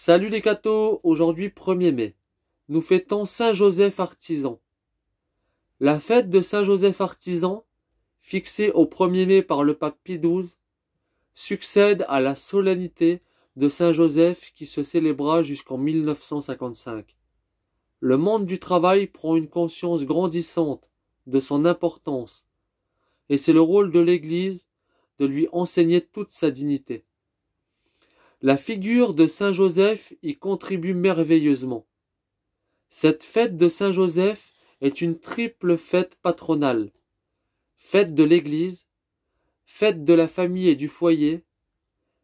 Salut les cathos, aujourd'hui 1er mai. Nous fêtons Saint-Joseph Artisan. La fête de Saint-Joseph Artisan, fixée au 1er mai par le pape Pie XII, succède à la solennité de Saint-Joseph qui se célébra jusqu'en 1955. Le monde du travail prend une conscience grandissante de son importance, et c'est le rôle de l'Église de lui enseigner toute sa dignité. La figure de Saint Joseph y contribue merveilleusement. Cette fête de Saint Joseph est une triple fête patronale. Fête de l'Église, fête de la famille et du foyer,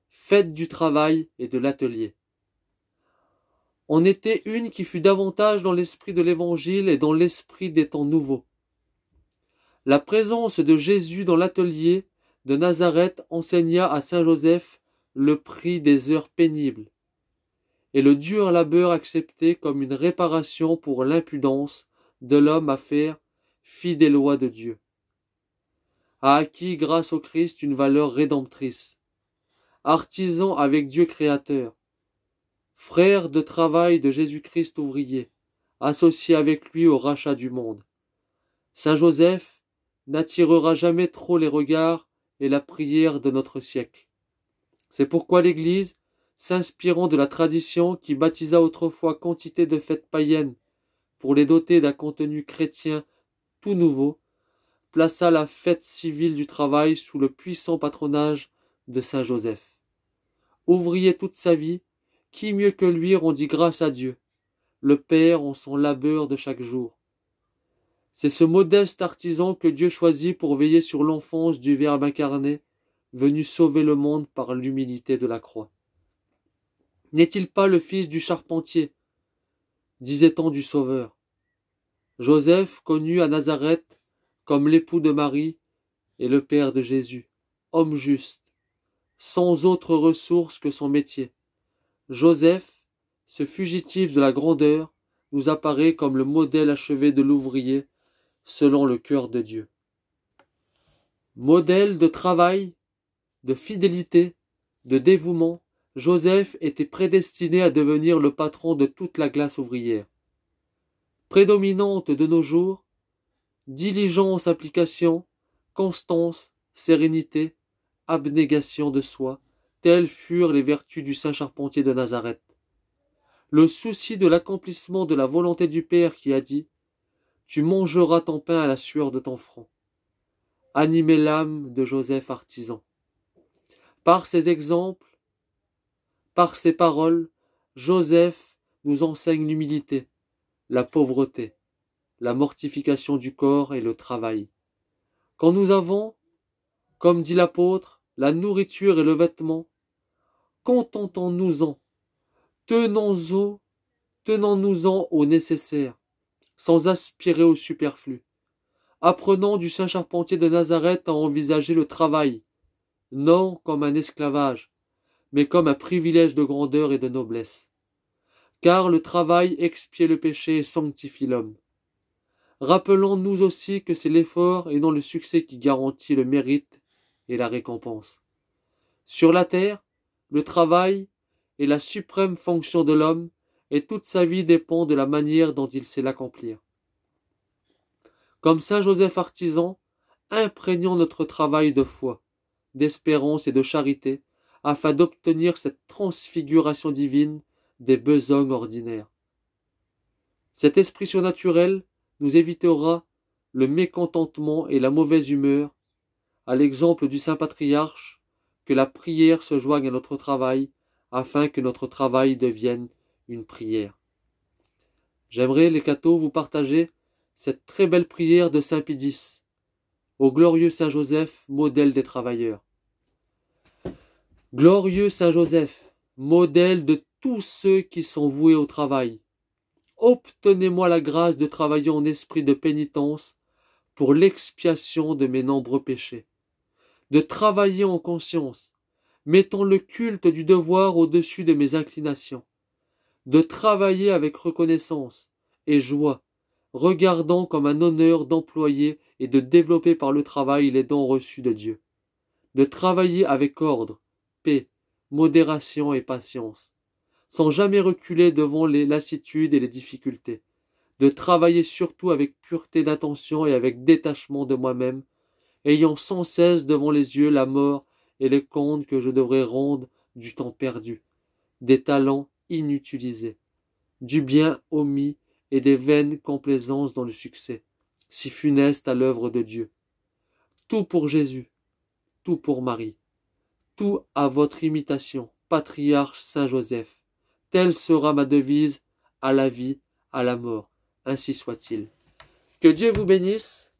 fête du travail et de l'atelier. En était une qui fut davantage dans l'esprit de l'Évangile et dans l'esprit des temps nouveaux. La présence de Jésus dans l'atelier de Nazareth enseigna à Saint Joseph le prix des heures pénibles, et le dur labeur accepté comme une réparation pour l'impudence de l'homme à faire fi des lois de Dieu, a acquis grâce au Christ une valeur rédemptrice, artisan avec Dieu créateur, frère de travail de Jésus-Christ ouvrier, associé avec lui au rachat du monde. Saint Joseph n'attirera jamais trop les regards et la prière de notre siècle. C'est pourquoi l'Église, s'inspirant de la tradition qui baptisa autrefois quantité de fêtes païennes, pour les doter d'un contenu chrétien tout nouveau, plaça la fête civile du travail sous le puissant patronage de Saint Joseph. Ouvrier toute sa vie, qui mieux que lui rendit grâce à Dieu, le Père en son labeur de chaque jour. C'est ce modeste artisan que Dieu choisit pour veiller sur l'enfance du Verbe incarné, venu sauver le monde par l'humilité de la croix. N'est-il pas le fils du charpentier disait-on du Sauveur. Joseph, connu à Nazareth comme l'époux de Marie et le père de Jésus, homme juste, sans autre ressource que son métier. Joseph, ce fugitif de la grandeur, nous apparaît comme le modèle achevé de l'ouvrier selon le cœur de Dieu. Modèle de travail de fidélité, de dévouement, Joseph était prédestiné à devenir le patron de toute la glace ouvrière. Prédominante de nos jours, diligence, application, constance, sérénité, abnégation de soi, telles furent les vertus du saint charpentier de Nazareth. Le souci de l'accomplissement de la volonté du Père qui a dit Tu mangeras ton pain à la sueur de ton front. Animez l'âme de Joseph artisan. Par ses exemples, par ces paroles, Joseph nous enseigne l'humilité, la pauvreté, la mortification du corps et le travail. Quand nous avons, comme dit l'apôtre, la nourriture et le vêtement, contentons-nous-en, tenons tenons tenons-nous-en au nécessaire, sans aspirer au superflu. Apprenons du Saint Charpentier de Nazareth à envisager le travail non comme un esclavage, mais comme un privilège de grandeur et de noblesse. Car le travail expie le péché et sanctifie l'homme. Rappelons-nous aussi que c'est l'effort et non le succès qui garantit le mérite et la récompense. Sur la terre, le travail est la suprême fonction de l'homme et toute sa vie dépend de la manière dont il sait l'accomplir. Comme Saint Joseph artisan, imprégnons notre travail de foi d'espérance et de charité, afin d'obtenir cette transfiguration divine des besognes ordinaires. Cet esprit surnaturel nous évitera le mécontentement et la mauvaise humeur, à l'exemple du saint patriarche, que la prière se joigne à notre travail, afin que notre travail devienne une prière. J'aimerais, les cathos, vous partager cette très belle prière de saint Pidis, au glorieux saint Joseph, modèle des travailleurs. Glorieux Saint Joseph, modèle de tous ceux qui sont voués au travail, obtenez-moi la grâce de travailler en esprit de pénitence pour l'expiation de mes nombreux péchés, de travailler en conscience, mettant le culte du devoir au-dessus de mes inclinations, de travailler avec reconnaissance et joie, regardant comme un honneur d'employer et de développer par le travail les dons reçus de Dieu, de travailler avec ordre, modération et patience, sans jamais reculer devant les lassitudes et les difficultés, de travailler surtout avec pureté d'attention et avec détachement de moi-même, ayant sans cesse devant les yeux la mort et les comptes que je devrais rendre du temps perdu, des talents inutilisés, du bien omis et des vaines complaisances dans le succès, si funeste à l'œuvre de Dieu. Tout pour Jésus, tout pour Marie tout à votre imitation, patriarche Saint Joseph. Telle sera ma devise à la vie, à la mort. Ainsi soit-il. Que Dieu vous bénisse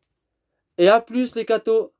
et à plus les cathos